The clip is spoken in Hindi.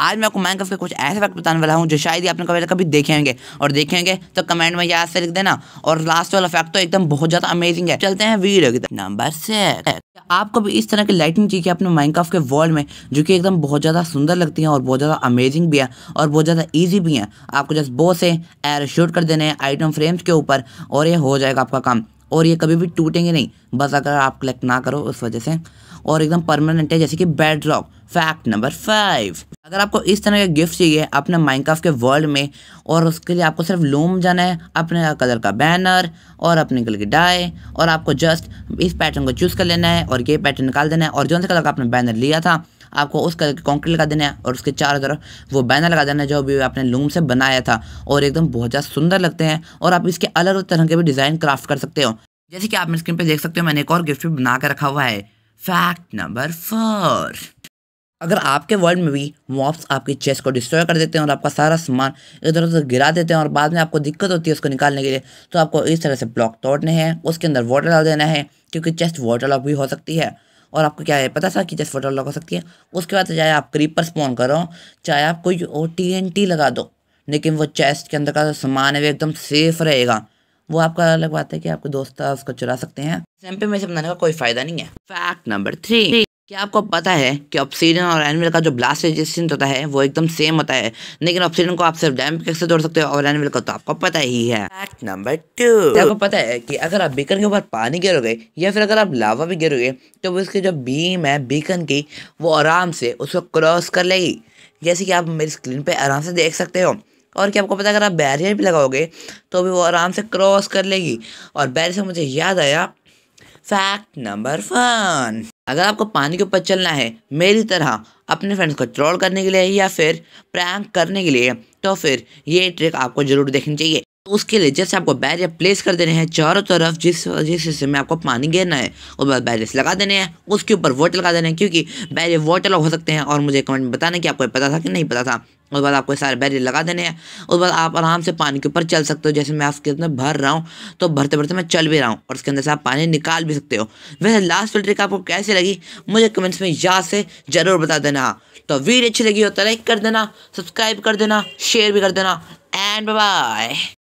आज मैं आपको माइनक्राफ्ट के कुछ ऐसे फैक्ट बताने वाला हूँ जो शायद ही आपने कभी कभी देखे होंगे और देखेंगे तो कमेंट में याद से लिख देना और लास्ट वाला फैक्ट तो एकदम बहुत ज्यादा अमेजिंग है चलते हैं वीडियो की नंबर सिक्स आपको भी इस तरह की लाइटिंग चाहिए अपने माइनक्राफ्ट के वर्ल्ड में जो कि एकदम बहुत ज़्यादा सुंदर लगती है और बहुत ज़्यादा अमेजिंग भी है और बहुत ज़्यादा ईजी भी है आपको जस्ट बो से एयर शूट कर देने आइटम फ्रेम्स के ऊपर और ये हो जाएगा आपका काम और ये कभी भी टूटेंगे नहीं बस अगर आप कलेक्ट ना करो उस वजह से और एकदम परमानेंट है जैसे कि bedrock fact number five अगर आपको इस तरह का गिफ्ट चाहिए अपने माइनक्राफ्ट के वर्ल्ड में और उसके लिए आपको सिर्फ लूम जाना है अपने कलर का बैनर और अपने कलर की डाई और आपको जस्ट इस पैटर्न को चूज़ कर लेना है और ये पैटर्न निकाल देना है और जो कलर का आपने बैनर लिया था आपको उस कलर की कॉन्क्रीट लगा देना है और उसके चारों तरफ वो बैनर लगा देना है जो भी आपने लूम से बनाया था और एकदम बहुत ज़्यादा सुंदर लगते हैं और आप इसके अलग अलग तरह के भी डिज़ाइन क्राफ्ट कर सकते हो जैसे कि आप स्क्रीन पर देख सकते हो मैंने एक और गिफ्ट भी बना कर रखा हुआ है फैक्ट नंबर फोर अगर आपके वर्ल्ड में भी मॉप्स आपकी चेस्ट को डिस्ट्रॉय कर देते हैं और आपका सारा सामान इधर उधर गिरा देते हैं और बाद में आपको दिक्कत होती है उसको निकालने के लिए तो आपको इस तरह से ब्लॉक तोड़ने हैं उसके अंदर वाटर डाल देना है क्योंकि चेस्ट वाटर लॉक भी हो सकती है और आपको क्या है पता था कि चेस्ट वाटर लॉक हो सकती है उसके बाद चाहे आप क्रीपर स्पॉन करो चाहे आप कोई टी एन टी लगा दो लेकिन वो चेस्ट के अंदर का जो सामान है वो एकदम सेफ रहेगा वो आपका लगवाता है कि आपके दोस्त उसको चुरा सकते हैं एग्जाम पे में समझाने का कोई फायदा नहीं है फैक्ट नंबर थ्री क्या आपको पता है कि ऑप्सीजन और एनविल का जो ब्लास्ट रेजिस्टेंस होता है वो एकदम सेम होता है लेकिन ऑप्सीजन को आप सिर्फ डैम कैसे तोड़ सकते हो और एनविल का तो आपको पता ही है फैक्ट नंबर टू आपको पता है कि अगर आप बीकन के ऊपर पानी गिरोगे या फिर अगर आप लावा भी गिरोगे तो उसके जो बीम है बीकन की वो आराम से उसको क्रॉस कर लेगी जैसे कि आप मेरी स्क्रीन पर आराम से देख सकते हो और क्या आपको पता है अगर आप बैरियर भी लगाओगे तो भी वो आराम से क्रॉस कर लेगी और बैरियर से मुझे याद आया फैक्ट नंबर वन अगर आपको पानी के ऊपर चलना है मेरी तरह अपने फ्रेंड्स को ट्रोल करने के लिए या फिर प्रैंक करने के लिए तो फिर ये ट्रिक आपको जरूर देखनी चाहिए तो उसके लिए जैसे आपको बैरियर प्लेस कर देने हैं चारों तरफ जिस जिस हिस्से में आपको पानी गिरना है उस बाद बैरियस लगा देने हैं उसके ऊपर वोट लगा देने हैं क्योंकि बैरियर वोटल हो सकते हैं और मुझे कमेंट में बताना कि आपको पता था कि नहीं पता था उसके बाद आपको सारे बैरियर लगा देने हैं उसके बाद आप आराम से पानी के ऊपर चल सकते हो जैसे मैं आपके अंदर भर रहा हूँ तो भरते भरते मैं चल भी रहा हूँ और उसके अंदर से आप पानी निकाल भी सकते हो वैसे लास्ट फिल्टर आपको कैसे लगी मुझे कमेंट्स में याद से ज़रूर बता देना तो वीडियो अच्छी लगी हो तो लाइक कर देना सब्सक्राइब कर देना शेयर भी कर देना एंड बाय